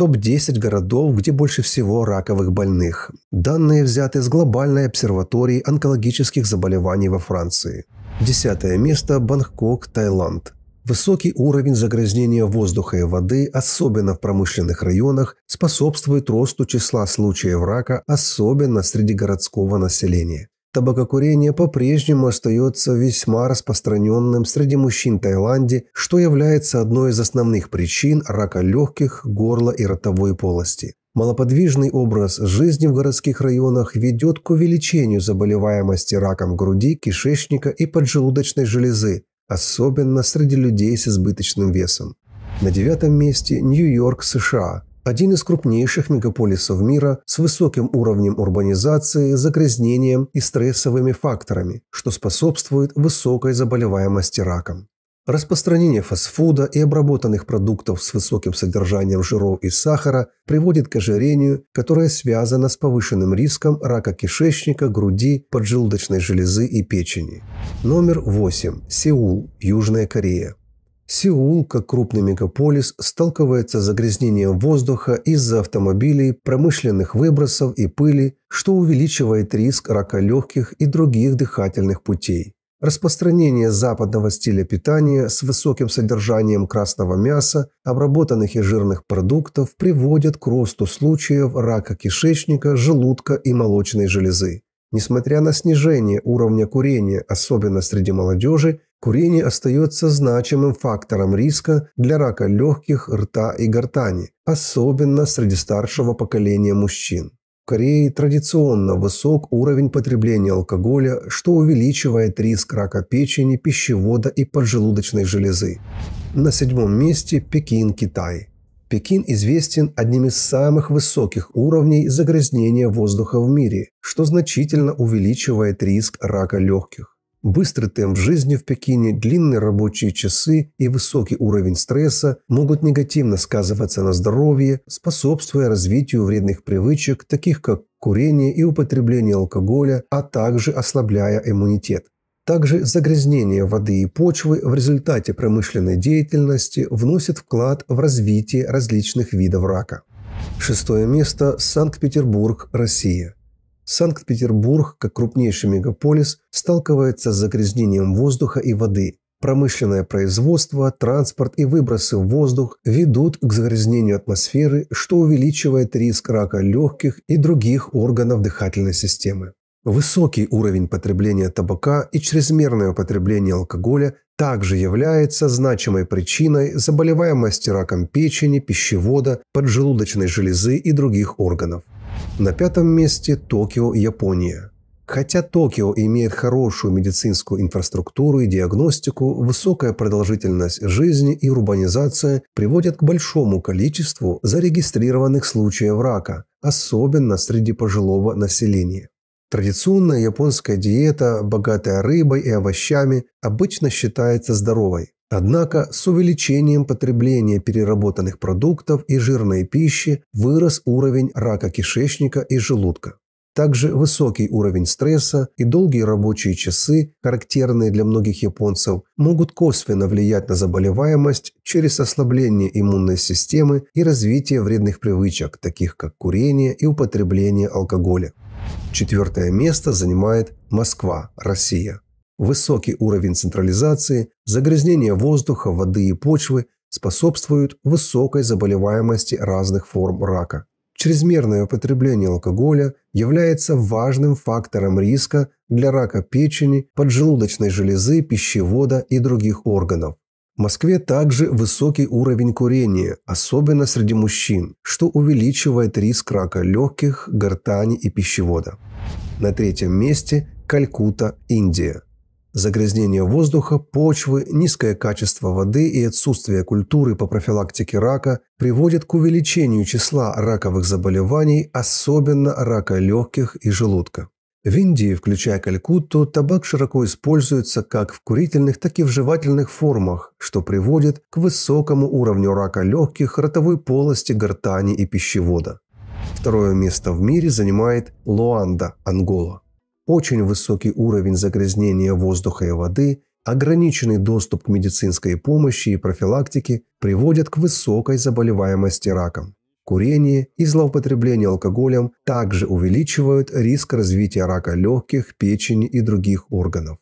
топ-10 городов, где больше всего раковых больных. Данные взяты из глобальной обсерватории онкологических заболеваний во Франции. Десятое место – Бангкок, Таиланд. Высокий уровень загрязнения воздуха и воды, особенно в промышленных районах, способствует росту числа случаев рака, особенно среди городского населения. Табакокурение по-прежнему остается весьма распространенным среди мужчин Таиланде, что является одной из основных причин рака легких, горла и ротовой полости. Малоподвижный образ жизни в городских районах ведет к увеличению заболеваемости раком груди, кишечника и поджелудочной железы, особенно среди людей с избыточным весом. На девятом месте Нью-Йорк, США – один из крупнейших мегаполисов мира с высоким уровнем урбанизации, загрязнением и стрессовыми факторами, что способствует высокой заболеваемости раком. Распространение фастфуда и обработанных продуктов с высоким содержанием жиров и сахара приводит к ожирению, которое связано с повышенным риском рака кишечника, груди, поджелудочной железы и печени. Номер 8. Сеул, Южная Корея. Сеул, как крупный мегаполис, сталкивается с загрязнением воздуха из-за автомобилей, промышленных выбросов и пыли, что увеличивает риск рака легких и других дыхательных путей. Распространение западного стиля питания с высоким содержанием красного мяса, обработанных и жирных продуктов приводит к росту случаев рака кишечника, желудка и молочной железы. Несмотря на снижение уровня курения, особенно среди молодежи, Курение остается значимым фактором риска для рака легких, рта и гортани, особенно среди старшего поколения мужчин. В Корее традиционно высок уровень потребления алкоголя, что увеличивает риск рака печени, пищевода и поджелудочной железы. На седьмом месте Пекин, Китай. Пекин известен одним из самых высоких уровней загрязнения воздуха в мире, что значительно увеличивает риск рака легких. Быстрый темп жизни в Пекине, длинные рабочие часы и высокий уровень стресса могут негативно сказываться на здоровье, способствуя развитию вредных привычек, таких как курение и употребление алкоголя, а также ослабляя иммунитет. Также загрязнение воды и почвы в результате промышленной деятельности вносит вклад в развитие различных видов рака. Шестое место – Санкт-Петербург, Россия – Санкт-Петербург, как крупнейший мегаполис, сталкивается с загрязнением воздуха и воды. Промышленное производство, транспорт и выбросы в воздух ведут к загрязнению атмосферы, что увеличивает риск рака легких и других органов дыхательной системы. Высокий уровень потребления табака и чрезмерное употребление алкоголя также является значимой причиной заболеваемости раком печени, пищевода, поджелудочной железы и других органов. На пятом месте Токио, Япония. Хотя Токио имеет хорошую медицинскую инфраструктуру и диагностику, высокая продолжительность жизни и урбанизация приводят к большому количеству зарегистрированных случаев рака, особенно среди пожилого населения. Традиционная японская диета, богатая рыбой и овощами, обычно считается здоровой, Однако с увеличением потребления переработанных продуктов и жирной пищи вырос уровень рака кишечника и желудка. Также высокий уровень стресса и долгие рабочие часы, характерные для многих японцев, могут косвенно влиять на заболеваемость через ослабление иммунной системы и развитие вредных привычек, таких как курение и употребление алкоголя. Четвертое место занимает Москва, Россия высокий уровень централизации, загрязнение воздуха, воды и почвы способствуют высокой заболеваемости разных форм рака. Чрезмерное употребление алкоголя является важным фактором риска для рака печени, поджелудочной железы, пищевода и других органов. В Москве также высокий уровень курения, особенно среди мужчин, что увеличивает риск рака легких, гортани и пищевода. На третьем месте – Калькута, Индия – Загрязнение воздуха, почвы, низкое качество воды и отсутствие культуры по профилактике рака приводят к увеличению числа раковых заболеваний, особенно рака легких и желудка. В Индии, включая Калькутту, табак широко используется как в курительных, так и в жевательных формах, что приводит к высокому уровню рака легких, ротовой полости, гортани и пищевода. Второе место в мире занимает Луанда, Ангола очень высокий уровень загрязнения воздуха и воды, ограниченный доступ к медицинской помощи и профилактике приводят к высокой заболеваемости раком. Курение и злоупотребление алкоголем также увеличивают риск развития рака легких, печени и других органов.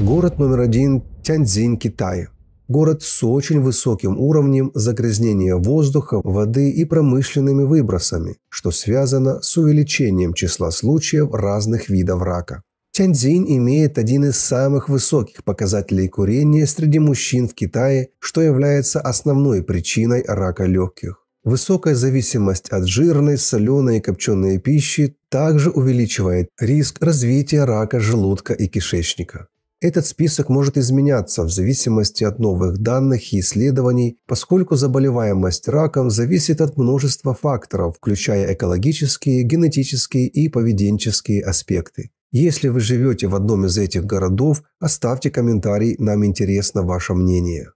Город номер один – Тяньцзинь, Китай – Город с очень высоким уровнем загрязнения воздуха, воды и промышленными выбросами, что связано с увеличением числа случаев разных видов рака. Тяньцзинь имеет один из самых высоких показателей курения среди мужчин в Китае, что является основной причиной рака легких. Высокая зависимость от жирной, соленой и копченой пищи также увеличивает риск развития рака желудка и кишечника. Этот список может изменяться в зависимости от новых данных и исследований, поскольку заболеваемость раком зависит от множества факторов, включая экологические, генетические и поведенческие аспекты. Если вы живете в одном из этих городов, оставьте комментарий, нам интересно ваше мнение.